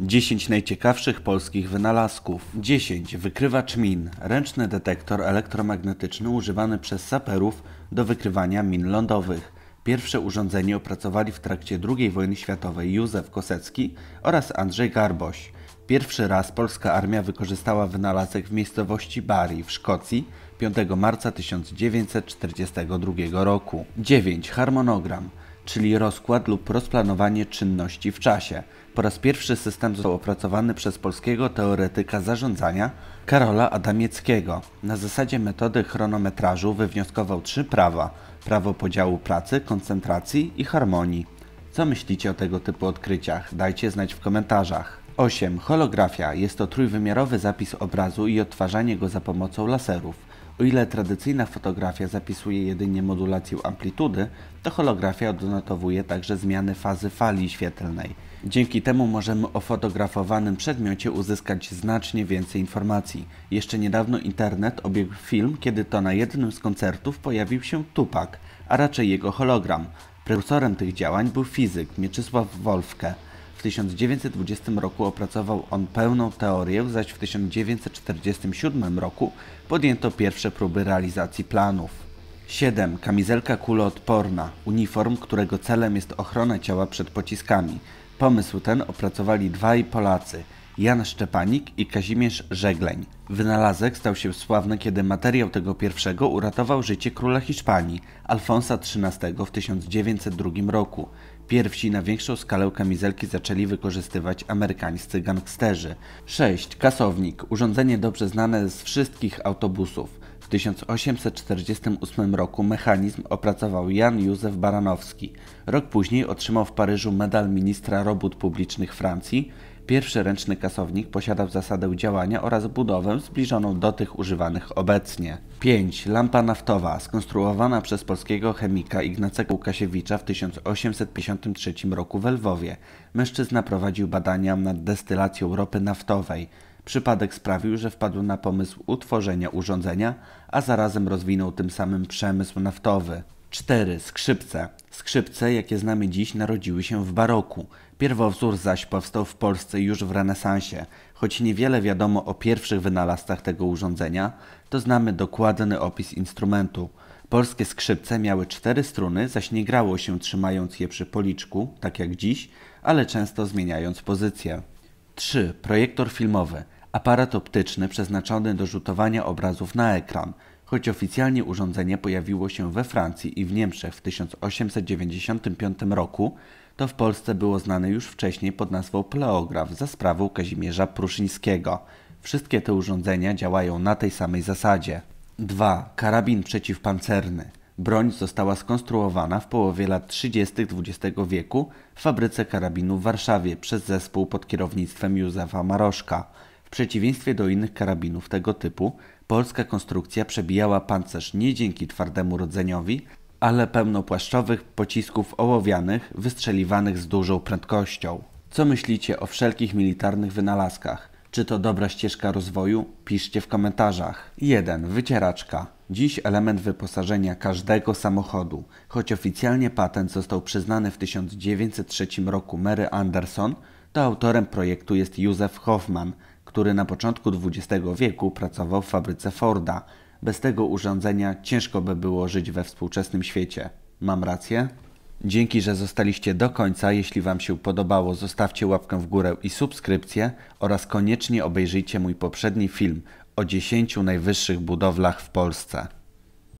10 najciekawszych polskich wynalazków. 10. Wykrywacz min. Ręczny detektor elektromagnetyczny używany przez saperów do wykrywania min lądowych. Pierwsze urządzenie opracowali w trakcie II wojny światowej Józef Kosecki oraz Andrzej Garboś. Pierwszy raz polska armia wykorzystała wynalazek w miejscowości Bari w Szkocji 5 marca 1942 roku. 9. Harmonogram czyli rozkład lub rozplanowanie czynności w czasie. Po raz pierwszy system został opracowany przez polskiego teoretyka zarządzania Karola Adamieckiego. Na zasadzie metody chronometrażu wywnioskował trzy prawa: prawo podziału pracy, koncentracji i harmonii. Co myślicie o tego typu odkryciach? Dajcie znać w komentarzach. 8. Holografia jest to trójwymiarowy zapis obrazu i odtwarzanie go za pomocą laserów. O ile tradycyjna fotografia zapisuje jedynie modulację amplitudy, to holografia odnotowuje także zmiany fazy fali świetlnej. Dzięki temu możemy o fotografowanym przedmiocie uzyskać znacznie więcej informacji. Jeszcze niedawno internet obiegł film, kiedy to na jednym z koncertów pojawił się Tupak, a raczej jego hologram. Prekursorem tych działań był fizyk Mieczysław Wolfke, w 1920 roku opracował on pełną teorię, zaś w 1947 roku podjęto pierwsze próby realizacji planów. 7. Kamizelka kuloodporna, uniform, którego celem jest ochrona ciała przed pociskami. Pomysł ten opracowali dwaj Polacy – Jan Szczepanik i Kazimierz Żegleń. Wynalazek stał się sławny, kiedy materiał tego pierwszego uratował życie króla Hiszpanii, Alfonsa XIII w 1902 roku. Pierwsi na większą skalę kamizelki zaczęli wykorzystywać amerykańscy gangsterzy. 6. Kasownik. Urządzenie dobrze znane z wszystkich autobusów. W 1848 roku mechanizm opracował Jan Józef Baranowski. Rok później otrzymał w Paryżu medal ministra robót publicznych Francji Pierwszy ręczny kasownik posiadał zasadę działania oraz budowę zbliżoną do tych używanych obecnie. 5. Lampa naftowa, skonstruowana przez polskiego chemika Ignacego Łukasiewicza w 1853 roku w Lwowie. Mężczyzna prowadził badania nad destylacją ropy naftowej. Przypadek sprawił, że wpadł na pomysł utworzenia urządzenia, a zarazem rozwinął tym samym przemysł naftowy. 4. Skrzypce. Skrzypce, jakie znamy dziś, narodziły się w baroku. Pierwowzór zaś powstał w Polsce już w renesansie. Choć niewiele wiadomo o pierwszych wynalazcach tego urządzenia, to znamy dokładny opis instrumentu. Polskie skrzypce miały cztery struny, zaś nie grało się trzymając je przy policzku, tak jak dziś, ale często zmieniając pozycję. 3. Projektor filmowy. Aparat optyczny przeznaczony do rzutowania obrazów na ekran choć oficjalnie urządzenie pojawiło się we Francji i w Niemczech w 1895 roku, to w Polsce było znane już wcześniej pod nazwą pleograf za sprawą Kazimierza Pruszyńskiego. Wszystkie te urządzenia działają na tej samej zasadzie. 2. Karabin przeciwpancerny. Broń została skonstruowana w połowie lat 30. XX wieku w fabryce karabinu w Warszawie przez zespół pod kierownictwem Józefa Maroszka. W przeciwieństwie do innych karabinów tego typu, polska konstrukcja przebijała pancerz nie dzięki twardemu rodzeniowi, ale pełnopłaszczowych pocisków ołowianych wystrzeliwanych z dużą prędkością. Co myślicie o wszelkich militarnych wynalazkach? Czy to dobra ścieżka rozwoju? Piszcie w komentarzach. 1. Wycieraczka. Dziś element wyposażenia każdego samochodu. Choć oficjalnie patent został przyznany w 1903 roku Mary Anderson, to autorem projektu jest Józef Hoffman, który na początku XX wieku pracował w fabryce Forda. Bez tego urządzenia ciężko by było żyć we współczesnym świecie. Mam rację? Dzięki, że zostaliście do końca. Jeśli Wam się podobało, zostawcie łapkę w górę i subskrypcję oraz koniecznie obejrzyjcie mój poprzedni film o 10 najwyższych budowlach w Polsce.